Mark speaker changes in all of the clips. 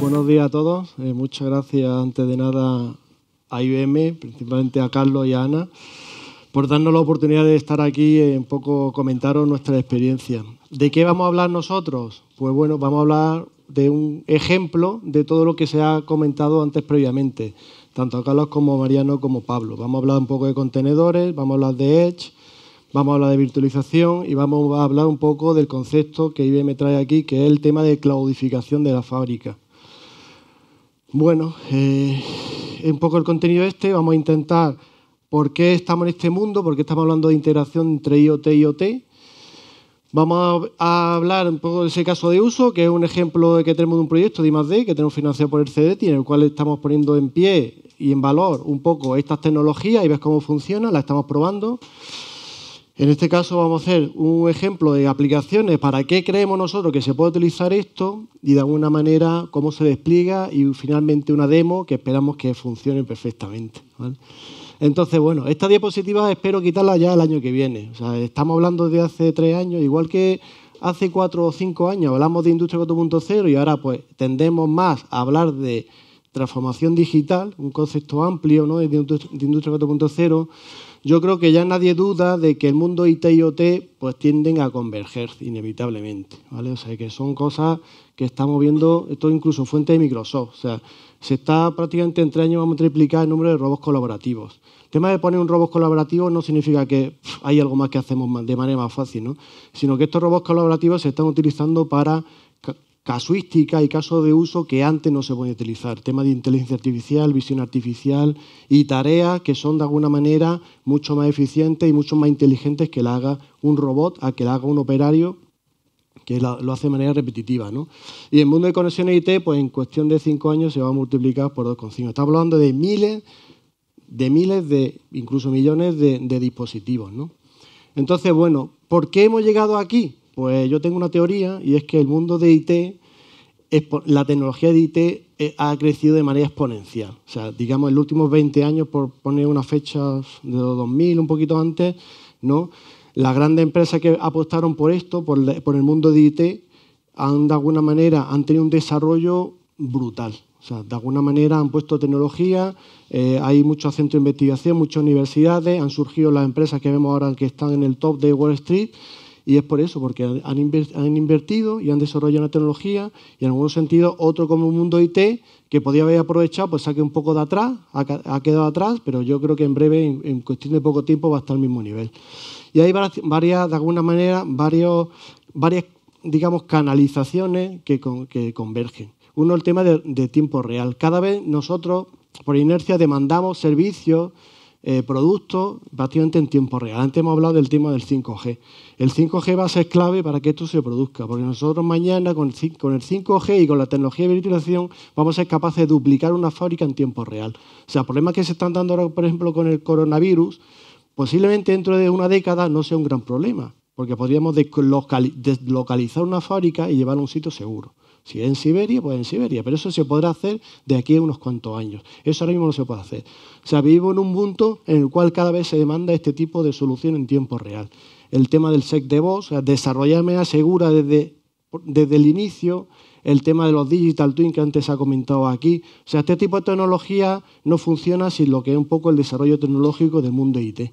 Speaker 1: Buenos días a todos. Eh, muchas gracias, antes de nada, a IBM, principalmente a Carlos y a Ana, por darnos la oportunidad de estar aquí y un poco comentaros nuestra experiencia. ¿De qué vamos a hablar nosotros? Pues bueno, vamos a hablar de un ejemplo de todo lo que se ha comentado antes previamente, tanto a Carlos como a Mariano como a Pablo. Vamos a hablar un poco de contenedores, vamos a hablar de Edge, vamos a hablar de virtualización y vamos a hablar un poco del concepto que IBM trae aquí, que es el tema de claudificación de la fábrica. Bueno, eh, un poco el contenido este, vamos a intentar por qué estamos en este mundo, por qué estamos hablando de integración entre IoT y IoT. Vamos a hablar un poco de ese caso de uso, que es un ejemplo de que tenemos de un proyecto de I+.D. que tenemos financiado por el CDT, en el cual estamos poniendo en pie y en valor un poco estas tecnologías y ves cómo funciona, las estamos probando. En este caso vamos a hacer un ejemplo de aplicaciones, para qué creemos nosotros que se puede utilizar esto y de alguna manera cómo se despliega y finalmente una demo que esperamos que funcione perfectamente. Entonces, bueno, esta diapositiva espero quitarla ya el año que viene. estamos hablando de hace tres años, igual que hace cuatro o cinco años hablamos de Industria 4.0 y ahora pues tendemos más a hablar de transformación digital, un concepto amplio de Industria 4.0, yo creo que ya nadie duda de que el mundo IT y OT pues, tienden a converger inevitablemente. ¿vale? O sea, que son cosas que estamos viendo, esto incluso fuente de Microsoft. O sea, se está prácticamente entre años vamos a triplicar el número de robos colaborativos. El tema de poner un robot colaborativo no significa que hay algo más que hacemos de manera más fácil, ¿no? sino que estos robots colaborativos se están utilizando para casuística y casos de uso que antes no se podía utilizar. Tema de inteligencia artificial, visión artificial y tareas que son de alguna manera mucho más eficientes y mucho más inteligentes que la haga un robot a que la haga un operario que lo hace de manera repetitiva. ¿no? Y el mundo de conexiones IT, pues en cuestión de cinco años se va a multiplicar por 2,5. Estamos hablando de miles, de miles, de incluso millones de, dispositivos. Entonces, bueno, ¿por qué hemos llegado aquí? Pues yo tengo una teoría y es que el mundo de IT, la tecnología de IT eh, ha crecido de manera exponencial. O sea, digamos, en los últimos 20 años, por poner unas fechas de 2000, un poquito antes, ¿no? Las grandes empresas que apostaron por esto, por, el mundo de IT, han de alguna manera han tenido un desarrollo brutal. O sea, de alguna manera han puesto tecnología, eh, hay mucho centros de investigación, muchas universidades, han surgido las empresas que vemos ahora que están en el top de Wall Street y es por eso, porque han, invertido y han desarrollado una tecnología y en algún sentido otro como el mundo IT que podía haber aprovechado, pues saque un poco de atrás, ha, quedado atrás, pero yo creo que en breve, en, cuestión de poco tiempo, va a estar al mismo nivel. Y hay varias, de alguna manera, varios, varias, digamos, canalizaciones que, que convergen. Uno, el tema de, de tiempo real. Cada vez nosotros, por inercia, demandamos servicios eh, productos prácticamente en tiempo real. Antes hemos hablado del tema del 5G. El 5G va a ser clave para que esto se produzca, porque nosotros mañana con el 5G y con la tecnología de virtualización vamos a ser capaces de duplicar una fábrica en tiempo real. O sea, problemas que se están dando ahora, por ejemplo, con el coronavirus, posiblemente dentro de una década no sea un gran problema, porque podríamos deslocalizar una fábrica y llevarla a un sitio seguro. Si es en Siberia, pues en Siberia, pero eso se podrá hacer de aquí a unos cuantos años. Eso ahora mismo no se puede hacer. O sea, vivo en un mundo en el cual cada vez se demanda este tipo de solución en tiempo real. El tema del SEC de voz, o sea, desarrollar asegura desde, desde el inicio, el tema de los digital twin que antes se ha comentado aquí. O sea, este tipo de tecnología no funciona sin lo que es un poco el desarrollo tecnológico del mundo IT.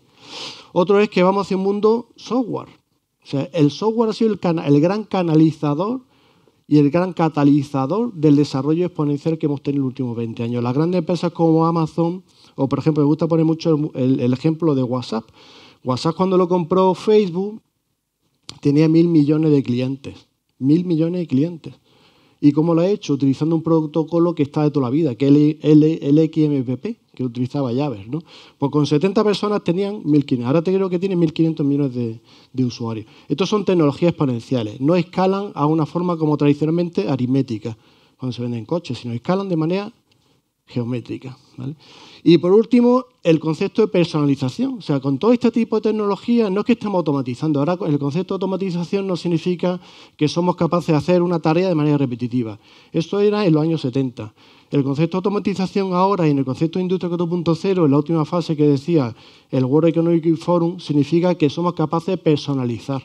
Speaker 1: Otro es que vamos hacia un mundo software. O sea, el software ha sido el, el gran canalizador y el gran catalizador del desarrollo exponencial que hemos tenido en los últimos 20 años. Las grandes empresas como Amazon, o por ejemplo, me gusta poner mucho el, ejemplo de WhatsApp. WhatsApp cuando lo compró Facebook tenía mil millones de clientes, mil millones de clientes. ¿Y cómo lo ha hecho? Utilizando un protocolo que está de toda la vida, que es el XMPP que utilizaba llaves. ¿no? Pues con 70 personas tenían 1.500, ahora te creo que tienen 1.500 millones de, usuarios. Estos son tecnologías exponenciales, no escalan a una forma como tradicionalmente aritmética, cuando se venden coches, sino escalan de manera geométrica. Y por último, el concepto de personalización. O sea, con todo este tipo de tecnologías no es que estemos automatizando. Ahora, el concepto de automatización no significa que somos capaces de hacer una tarea de manera repetitiva. Esto era en los años 70. El concepto de automatización ahora y en el concepto de Industria 4.0, en la última fase que decía el World Economic Forum, significa que somos capaces de personalizar.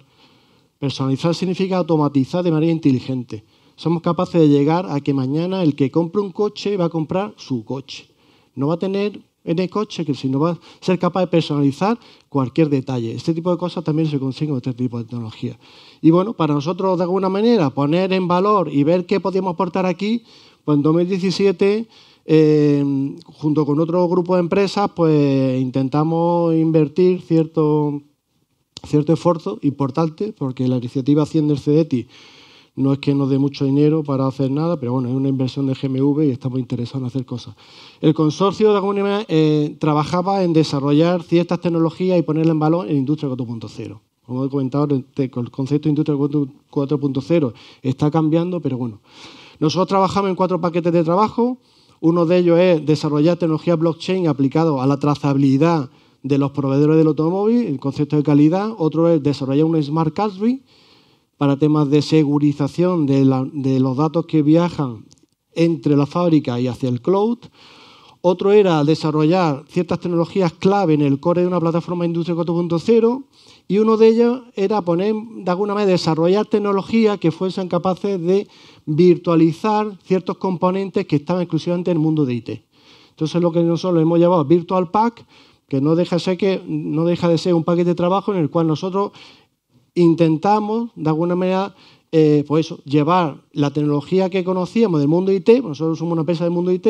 Speaker 1: Personalizar significa automatizar de manera inteligente. Somos capaces de llegar a que mañana el que compre un coche va a comprar su coche. No va a tener en el coche, que sino va a ser capaz de personalizar cualquier detalle. Este tipo de cosas también se consiguen con este tipo de tecnología. Y bueno, para nosotros, de alguna manera, poner en valor y ver qué podemos aportar aquí, pues en 2017, eh, junto con otro grupo de empresas, pues intentamos invertir cierto, cierto esfuerzo importante, porque la iniciativa 100 del CEDETI no es que nos dé mucho dinero para hacer nada, pero bueno, es una inversión de GMV y estamos interesados en hacer cosas. El consorcio de alguna eh, trabajaba en desarrollar ciertas tecnologías y ponerlas en valor en Industria 4.0. Como he comentado, el concepto de Industria 4.0 está cambiando, pero bueno. Nosotros trabajamos en cuatro paquetes de trabajo. Uno de ellos es desarrollar tecnología blockchain aplicado a la trazabilidad de los proveedores del automóvil, el concepto de calidad. Otro es desarrollar un smart country para temas de segurización de, los datos que viajan entre la fábrica y hacia el cloud. Otro era desarrollar ciertas tecnologías clave en el core de una plataforma Industria 4.0 y uno de ellos era poner, de alguna manera, desarrollar tecnologías que fuesen capaces de virtualizar ciertos componentes que estaban exclusivamente en el mundo de IT. Entonces lo que nosotros hemos llevado Virtual Pack, que no deja, ser que no deja de ser un paquete de trabajo en el cual nosotros intentamos, de alguna manera, eh, pues eso, llevar la tecnología que conocíamos del mundo IT, nosotros somos una empresa del mundo IT,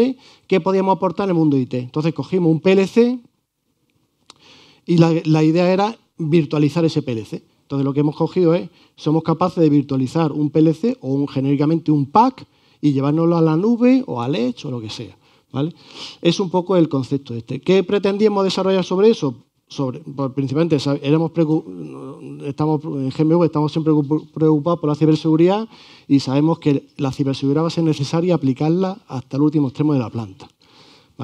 Speaker 1: ¿qué podíamos aportar en el mundo IT? Entonces cogimos un PLC y la idea era virtualizar ese PLC. Entonces lo que hemos cogido es, somos capaces de virtualizar un PLC o un, genéricamente un pack y llevárnoslo a la nube o al Edge o lo que sea. ¿vale? Es un poco el concepto este. ¿Qué pretendíamos desarrollar sobre eso? Sobre, pues, principalmente éramos estamos, en GMV estamos siempre preocupados por la ciberseguridad y sabemos que la ciberseguridad va a ser necesaria aplicarla hasta el último extremo de la planta.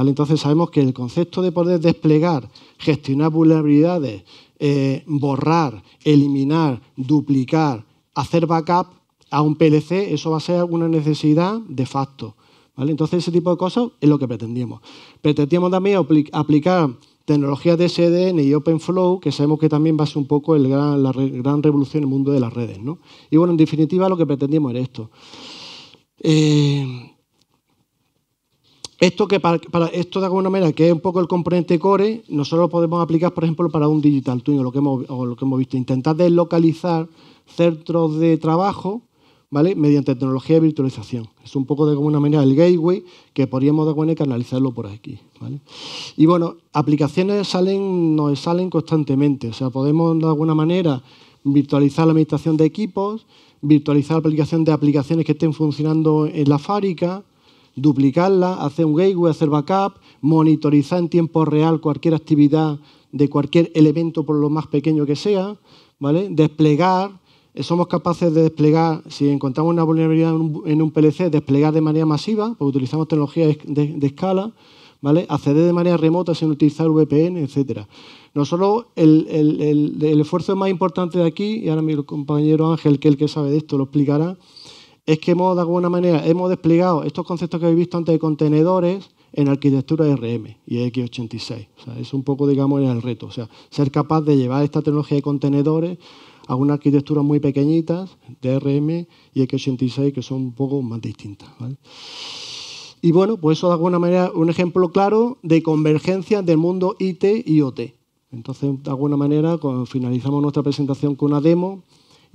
Speaker 1: Entonces sabemos que el concepto de poder desplegar, gestionar vulnerabilidades, eh, borrar, eliminar, duplicar, hacer backup a un PLC, eso va a ser una necesidad de facto. Entonces ese tipo de cosas es lo que pretendíamos. Pretendíamos también aplicar tecnologías de SDN y OpenFlow, que sabemos que también va a ser un poco la gran revolución en el mundo de las redes. Y bueno, en definitiva lo que pretendíamos era esto. Eh, esto, que para, esto de alguna manera, que es un poco el componente core, nosotros lo podemos aplicar, por ejemplo, para un digital twin, o lo que hemos, visto. Intentar deslocalizar centros de trabajo ¿vale? mediante tecnología de virtualización. Es un poco de alguna manera el gateway que podríamos de alguna manera canalizarlo por aquí. Y bueno, aplicaciones salen, nos salen constantemente. O sea, podemos de alguna manera virtualizar la administración de equipos, virtualizar la aplicación de aplicaciones que estén funcionando en la fábrica, duplicarla, hacer un gateway, hacer backup, monitorizar en tiempo real cualquier actividad de cualquier elemento, por lo más pequeño que sea, ¿vale? desplegar, eh, somos capaces de desplegar, si encontramos una vulnerabilidad en un PLC, desplegar de manera masiva, porque utilizamos tecnología de, escala, ¿vale? acceder de manera remota sin utilizar VPN, etc. Nosotros, el, el, el esfuerzo más importante de aquí, y ahora mi compañero Ángel, que es el que sabe de esto, lo explicará, es que hemos de alguna manera hemos desplegado estos conceptos que habéis visto antes de contenedores en arquitectura RM y X86. O sea, es un poco, digamos, el reto. O sea, ser capaz de llevar esta tecnología de contenedores a una arquitectura muy pequeñitas, RM y X86, que son un poco más distintas. Y bueno, pues eso de alguna manera un ejemplo claro de convergencia del mundo IT y OT. Entonces, de alguna manera, finalizamos nuestra presentación con una demo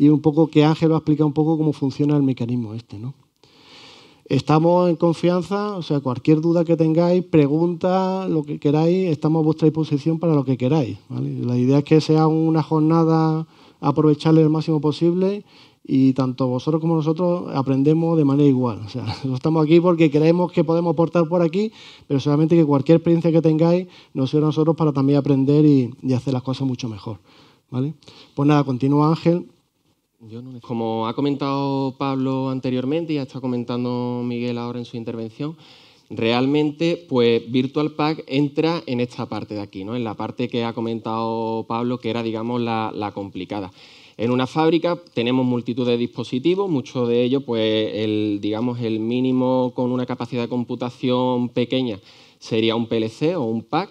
Speaker 1: y un poco que Ángel va a explicar un poco cómo funciona el mecanismo este, ¿no? Estamos en confianza, o sea, cualquier duda que tengáis, pregunta, lo que queráis, estamos a vuestra disposición para lo que queráis. La idea es que sea una jornada aprovecharle el máximo posible y tanto vosotros como nosotros aprendemos de manera igual. O sea, estamos aquí porque creemos que podemos aportar por aquí, pero solamente que cualquier experiencia que tengáis nos sirva a nosotros para también aprender y, y hacer las cosas mucho mejor. ¿vale? Pues nada, continúa Ángel.
Speaker 2: Como ha comentado Pablo anteriormente y ha estado comentando Miguel ahora en su intervención, realmente pues Virtual Pack entra en esta parte de aquí, ¿no? en la parte que ha comentado Pablo, que era digamos la, complicada. En una fábrica tenemos multitud de dispositivos, muchos de ellos, pues el, digamos, el mínimo con una capacidad de computación pequeña sería un PLC o un pack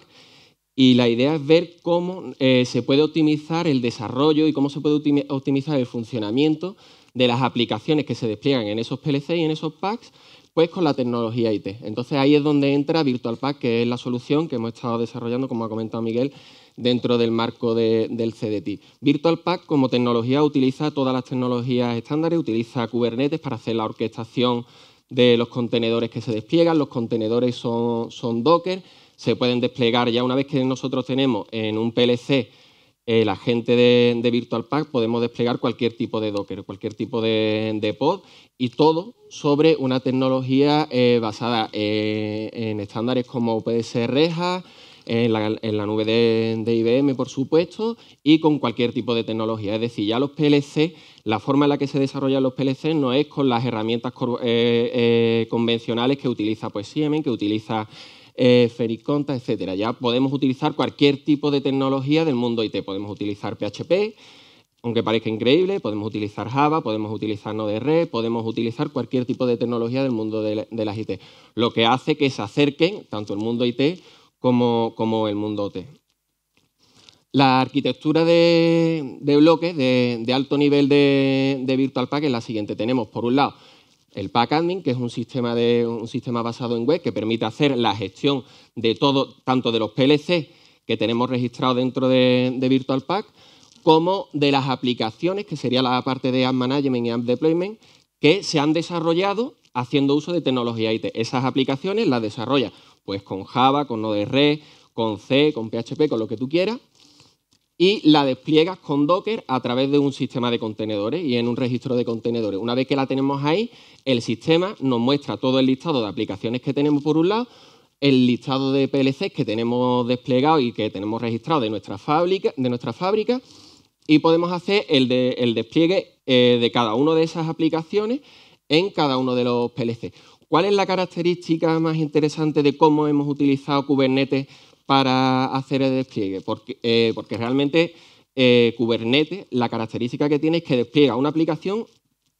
Speaker 2: y la idea es ver cómo eh, se puede optimizar el desarrollo y cómo se puede optimizar el funcionamiento de las aplicaciones que se despliegan en esos PLC y en esos packs, pues con la tecnología IT. Entonces ahí es donde entra Virtual Pack, que es la solución que hemos estado desarrollando, como ha comentado Miguel, dentro del marco del CDT. Virtual Pack como tecnología utiliza todas las tecnologías estándares, utiliza Kubernetes para hacer la orquestación de los contenedores que se despliegan, los contenedores son, son Docker, se pueden desplegar ya una vez que nosotros tenemos en un PLC el eh, agente de, Virtual VirtualPack, podemos desplegar cualquier tipo de Docker, cualquier tipo de, pod y todo sobre una tecnología eh, basada eh, en estándares como puede ser en la, nube de, IBM, por supuesto, y con cualquier tipo de tecnología. Es decir, ya los PLC, la forma en la que se desarrollan los PLC no es con las herramientas convencionales que utiliza pues, Siemens, que utiliza eh, etcétera. Ya podemos utilizar cualquier tipo de tecnología del mundo IT. Podemos utilizar PHP, aunque parezca increíble, podemos utilizar Java, podemos utilizar node podemos utilizar cualquier tipo de tecnología del mundo de, las IT, lo que hace que se acerquen tanto el mundo IT como, como el mundo OT. La arquitectura de, bloques de, alto nivel de, de VirtualPack es la siguiente. Tenemos, por un lado, el Admin, que es un sistema, basado en web que permite hacer la gestión de todo, tanto de los PLC que tenemos registrados dentro de, Virtual Pack como de las aplicaciones, que sería la parte de App Management y App Deployment, que se han desarrollado haciendo uso de tecnología IT. Esas aplicaciones las desarrolla pues, con Java, con Node.js, con C, con PHP, con lo que tú quieras, y la despliegas con Docker a través de un sistema de contenedores y en un registro de contenedores. Una vez que la tenemos ahí, el sistema nos muestra todo el listado de aplicaciones que tenemos por un lado, el listado de PLCs que tenemos desplegado y que tenemos registrado de nuestra fábrica, de nuestra fábrica y podemos hacer el, despliegue eh, de cada una de esas aplicaciones en cada uno de los PLCs. ¿Cuál es la característica más interesante de cómo hemos utilizado Kubernetes para hacer el despliegue, porque, eh, porque realmente eh, Kubernetes, la característica que tiene es que despliega una aplicación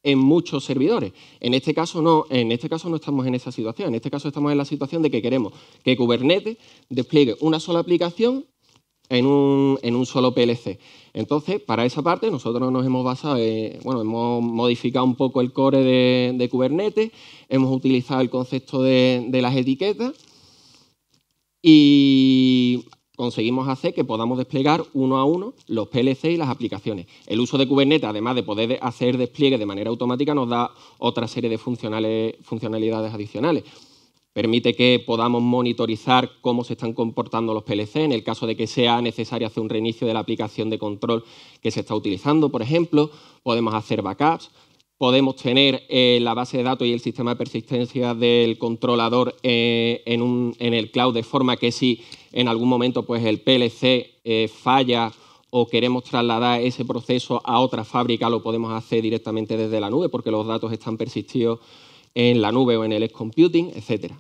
Speaker 2: en muchos servidores. En este caso no, en este caso no estamos en esa situación. En este caso estamos en la situación de que queremos que Kubernetes despliegue una sola aplicación en un, en un solo PLC. Entonces, para esa parte, nosotros nos hemos basado, bueno, hemos modificado un poco el core de, de Kubernetes, hemos utilizado el concepto de, de las etiquetas y conseguimos hacer que podamos desplegar uno a uno los PLC y las aplicaciones. El uso de Kubernetes, además de poder hacer despliegue de manera automática, nos da otra serie de funcionalidades adicionales. Permite que podamos monitorizar cómo se están comportando los PLC en el caso de que sea necesario hacer un reinicio de la aplicación de control que se está utilizando, por ejemplo. Podemos hacer backups, podemos tener eh, la base de datos y el sistema de persistencia del controlador eh, en, el cloud, de forma que si en algún momento pues, el PLC eh, falla o queremos trasladar ese proceso a otra fábrica, lo podemos hacer directamente desde la nube, porque los datos están persistidos en la nube o en el ex computing, etc.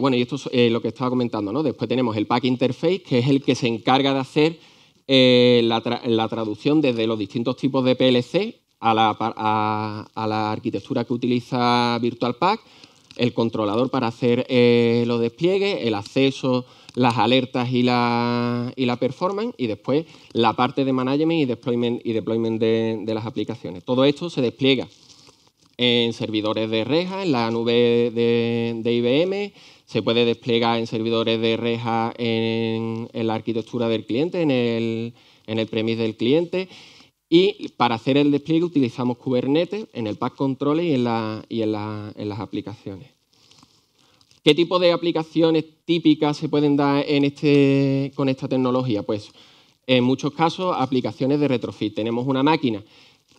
Speaker 2: bueno, y esto es lo que estaba comentando, ¿no? Después tenemos el pack interface, que es el que se encarga de hacer la, traducción desde los distintos tipos de PLC a la, la arquitectura que utiliza Virtual Pack, el controlador para hacer eh, los despliegues, el acceso, las alertas y la, y la performance, y después la parte de management y deployment, y deployment de, de las aplicaciones. Todo esto se despliega en servidores de reja, en la nube de, de, IBM, se puede desplegar en servidores de reja en, en la arquitectura del cliente, en el, en el premise del cliente, y para hacer el despliegue utilizamos Kubernetes en el pack control y en, las aplicaciones. ¿Qué tipo de aplicaciones típicas se pueden dar en este, con esta tecnología? Pues en muchos casos aplicaciones de retrofit. Tenemos una máquina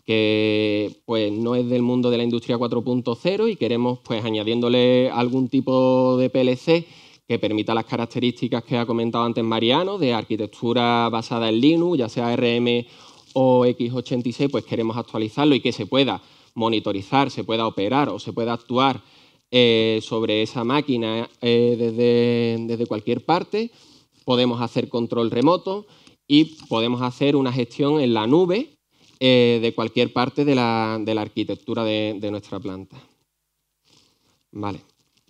Speaker 2: que pues, no es del mundo de la industria 4.0 y queremos pues, añadiéndole algún tipo de PLC que permita las características que ha comentado antes Mariano de arquitectura basada en Linux, ya sea RM o x 86 pues queremos actualizarlo y que se pueda monitorizar, se pueda operar o se pueda actuar eh, sobre esa máquina eh, desde, cualquier parte, podemos hacer control remoto y podemos hacer una gestión en la nube eh, de cualquier parte de la, arquitectura de, nuestra planta. Vale.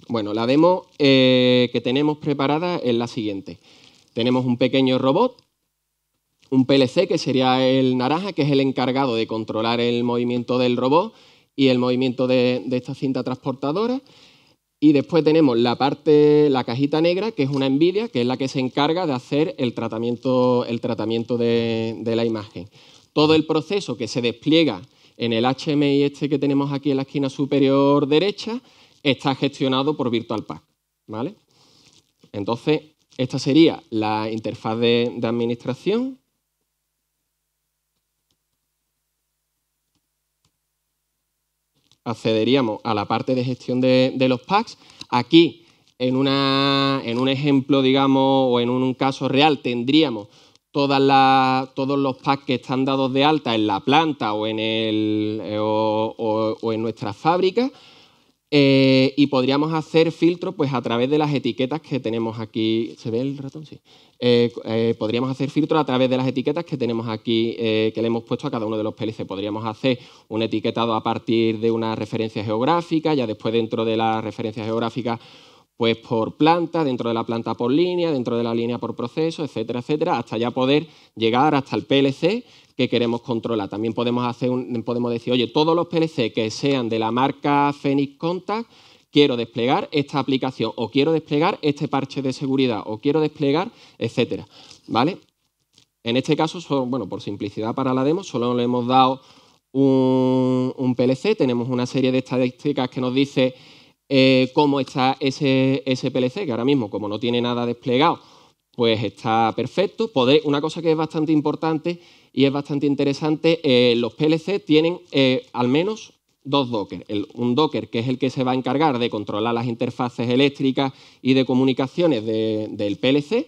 Speaker 2: Bueno, la demo que tenemos preparada es la siguiente. Tenemos un pequeño robot un PLC, que sería el naranja, que es el encargado de controlar el movimiento del robot y el movimiento de, esta cinta transportadora. Y después tenemos la parte, la cajita negra, que es una envidia, que es la que se encarga de hacer el tratamiento, el tratamiento de, la imagen. Todo el proceso que se despliega en el HMI este que tenemos aquí en la esquina superior derecha está gestionado por VirtualPack. ¿vale? Entonces, esta sería la interfaz de administración. accederíamos a la parte de gestión de, de los packs. Aquí, en, una, en, un ejemplo, digamos, o en un caso real, tendríamos todas todos los packs que están dados de alta en la planta o en, el, eh, o, en nuestras fábricas eh, y podríamos hacer filtros pues, a través de las etiquetas que tenemos aquí. ¿Se ve el ratón? Sí. Eh, eh, podríamos hacer filtro a través de las etiquetas que tenemos aquí, que le hemos puesto a cada uno de los PLC. Podríamos hacer un etiquetado a partir de una referencia geográfica, ya después dentro de la referencia geográfica pues por planta, dentro de la planta por línea, dentro de la línea por proceso, etcétera, etcétera, hasta ya poder llegar hasta el PLC que queremos controlar. También podemos, hacer podemos decir, oye, todos los PLC que sean de la marca Phoenix Contact, quiero desplegar esta aplicación o quiero desplegar este parche de seguridad o quiero desplegar, etcétera. ¿Vale? En este caso, son, bueno, por simplicidad para la demo, solo le hemos dado un, PLC, tenemos una serie de estadísticas que nos dice eh, cómo está ese, ese PLC, que ahora mismo, como no tiene nada desplegado, pues está perfecto. una cosa que es bastante importante y es bastante interesante, eh, los PLC tienen eh, al menos dos Docker. un Docker que es el que se va a encargar de controlar las interfaces eléctricas y de comunicaciones del PLC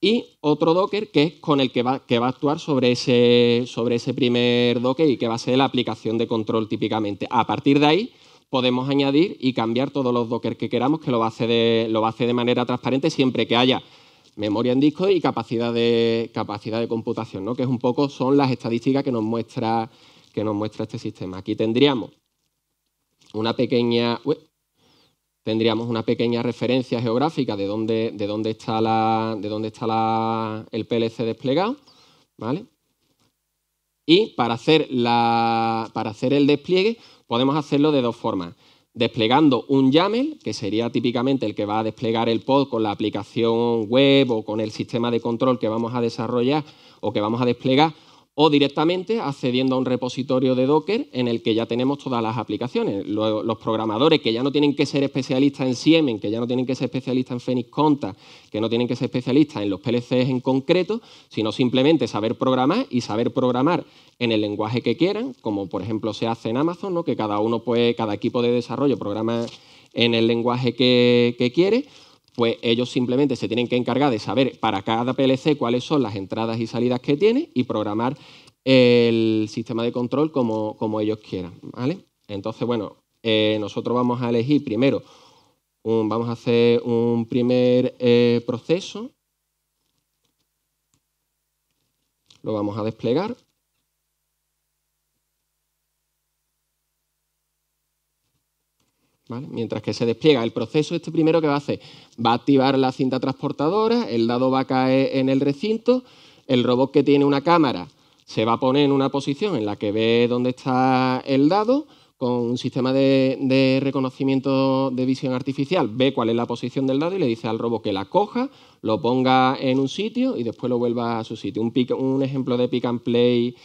Speaker 2: y otro Docker que es con el que va, a actuar sobre ese, sobre ese primer Docker y que va a ser la aplicación de control típicamente. A partir de ahí podemos añadir y cambiar todos los Docker que queramos, que lo hace de, lo va a hacer de manera transparente siempre que haya memoria en disco y capacidad de, capacidad de computación, ¿no? que es un poco son las estadísticas que nos muestra, que nos muestra este sistema. Aquí tendríamos una pequeña, tendríamos una pequeña referencia geográfica de dónde, de dónde está, de dónde está el PLC desplegado. Y para hacer, la, para hacer el despliegue podemos hacerlo de dos formas desplegando un YAML, que sería típicamente el que va a desplegar el pod con la aplicación web o con el sistema de control que vamos a desarrollar o que vamos a desplegar, o directamente accediendo a un repositorio de Docker en el que ya tenemos todas las aplicaciones. Los programadores que ya no tienen que ser especialistas en Siemen, que ya no tienen que ser especialistas en Phoenix Conta, que no tienen que ser especialistas en los PLCs en concreto, sino simplemente saber programar y saber programar en el lenguaje que quieran, como por ejemplo se hace en Amazon, ¿no? que cada uno, puede cada equipo de desarrollo programa en el lenguaje que quiere, pues ellos simplemente se tienen que encargar de saber para cada PLC cuáles son las entradas y salidas que tiene y programar el sistema de control como, ellos quieran. ¿vale? Entonces, bueno, eh, nosotros vamos a elegir primero, vamos a hacer un primer eh, proceso, lo vamos a desplegar Mientras que se despliega el proceso, este primero que va a hacer, va a activar la cinta transportadora, el dado va a caer en el recinto, el robot que tiene una cámara se va a poner en una posición en la que ve dónde está el dado, con un sistema de, reconocimiento de visión artificial, ve cuál es la posición del dado y le dice al robot que la coja, lo ponga en un sitio y después lo vuelva a su sitio. Un, ejemplo de pick and play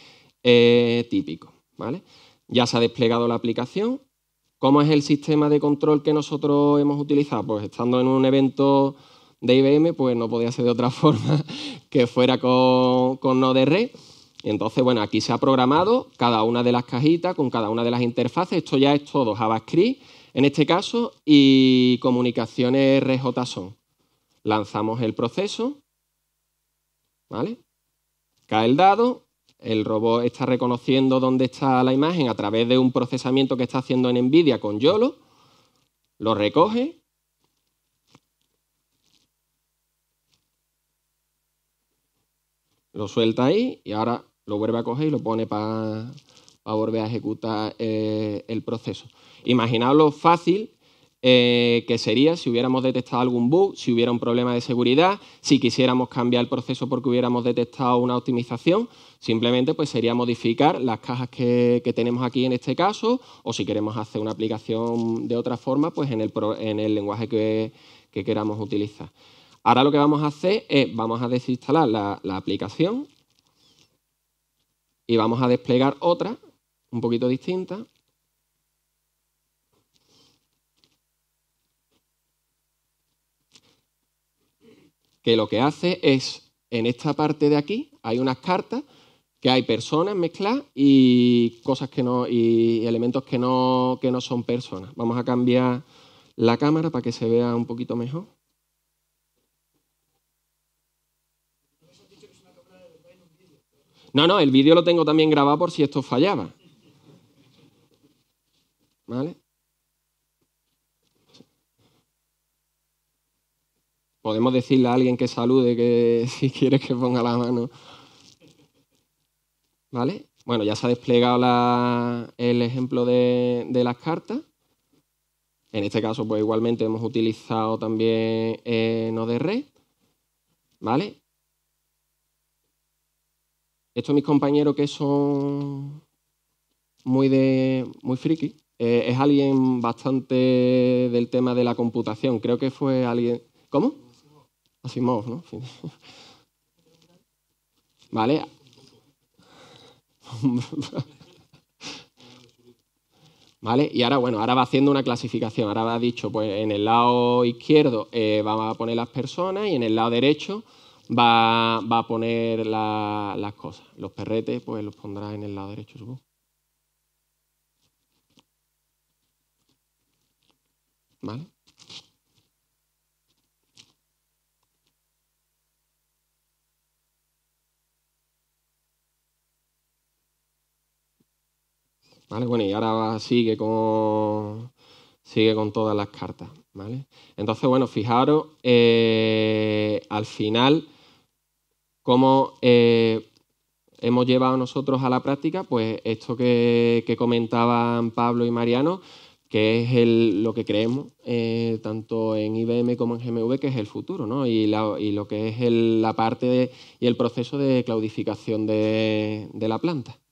Speaker 2: eh, típico. ¿vale? Ya se ha desplegado la aplicación, ¿Cómo es el sistema de control que nosotros hemos utilizado? Pues estando en un evento de IBM, pues no podía ser de otra forma que fuera con, con node Entonces, bueno, aquí se ha programado cada una de las cajitas con cada una de las interfaces. Esto ya es todo JavaScript, en este caso, y comunicaciones RJSON. Lanzamos el proceso, ¿vale? Cae el dado el robot está reconociendo dónde está la imagen a través de un procesamiento que está haciendo en NVIDIA con YOLO, lo recoge. Lo suelta ahí y ahora lo vuelve a coger y lo pone para, volver a ejecutar eh, el proceso. Imaginaos lo fácil eh, que sería si hubiéramos detectado algún bug, si hubiera un problema de seguridad, si quisiéramos cambiar el proceso porque hubiéramos detectado una optimización, simplemente pues sería modificar las cajas que, tenemos aquí en este caso, o si queremos hacer una aplicación de otra forma, pues en el, lenguaje que, queramos utilizar. Ahora lo que vamos a hacer es, vamos a desinstalar la aplicación y vamos a desplegar otra, un poquito distinta, que lo que hace es, en esta parte de aquí, hay unas cartas que hay personas mezcladas y cosas que no, y elementos que no, que no son personas. Vamos a cambiar la cámara para que se vea un poquito mejor. No, no, el vídeo lo tengo también grabado por si esto fallaba. ¿Vale? Podemos decirle a alguien que salude que si quiere que ponga la mano. ¿Vale? Bueno, ya se ha desplegado el ejemplo de, las cartas. En este caso, pues igualmente hemos utilizado también eh, no de red. ¿Vale? Esto mis compañeros que son muy, de, muy friki, eh, es alguien bastante del tema de la computación. Creo que fue alguien... ¿Cómo? ¿no? ¿Vale? ¿Vale? Y ahora, bueno, ahora va haciendo una clasificación. Ahora va dicho, pues en el lado izquierdo eh, va a poner las personas y en el lado derecho va, a poner las cosas. Los perretes, pues los pondrá en el lado derecho, supongo. ¿Vale? ¿vale? Bueno, y ahora sigue con, sigue con todas las cartas, ¿vale? Entonces, bueno, fijaros eh, al final cómo eh, hemos llevado nosotros a la práctica, pues esto que, comentaban Pablo y Mariano, que es lo que creemos eh, tanto en IBM como en GMV, que es el futuro, ¿no? y, lo que es el, la parte de, y el proceso de claudificación de la planta.